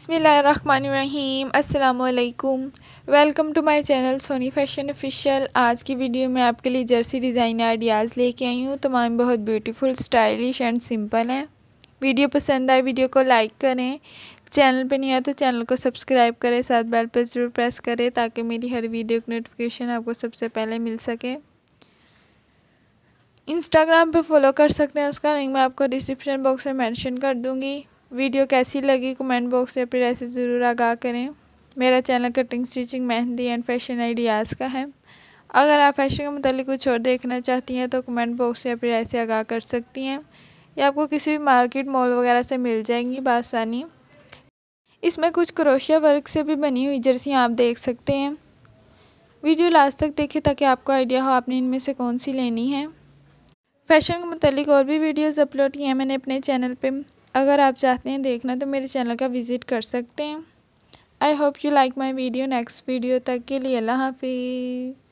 बसमीम् अल्लाम welcome to my channel Soni fashion official आज की वीडियो में आपके लिए जर्सी डिज़ाइन आइडियाज़ लेके आई हूँ तमाम बहुत ब्यूटीफुल स्टाइलिश एंड सिंपल हैं वीडियो पसंद आए वीडियो को लाइक करें चैनल पे नहीं आए तो चैनल को सब्सक्राइब करें साथ बेल पर ज़रूर प्रेस करें ताकि मेरी हर वीडियो की नोटिफिकेशन आपको सबसे पहले मिल सके इंस्टाग्राम पे फॉलो कर सकते हैं उसका लिंक मैं आपको डिस्क्रिप्शन बॉक्स में मेंशन कर दूंगी वीडियो कैसी लगी कमेंट बॉक्स में अपनी ऐसे ज़रूर आगाह करें मेरा channel cutting stitching mehndi and fashion ideas का है अगर आप फैशन के मुतल कुछ और देखना चाहती हैं तो कमेंट बॉक्स से अपनी ऐसे आगाह कर सकती हैं या आपको किसी भी मार्केट मॉल वगैरह से मिल जाएंगी बासानी इसमें कुछ क्रोशिया वर्क से भी बनी हुई जर्सियाँ आप देख सकते हैं वीडियो लास्ट तक देखें ताकि आपको आइडिया हो आपने इनमें से कौन सी लेनी है फैशन के मुतलिक और भी वीडियोस अपलोड किए हैं मैंने अपने चैनल पे अगर आप चाहते हैं देखना तो मेरे चैनल का विज़िट कर सकते हैं I hope you like my video next video तक के लिए अल्लाह हाफिज़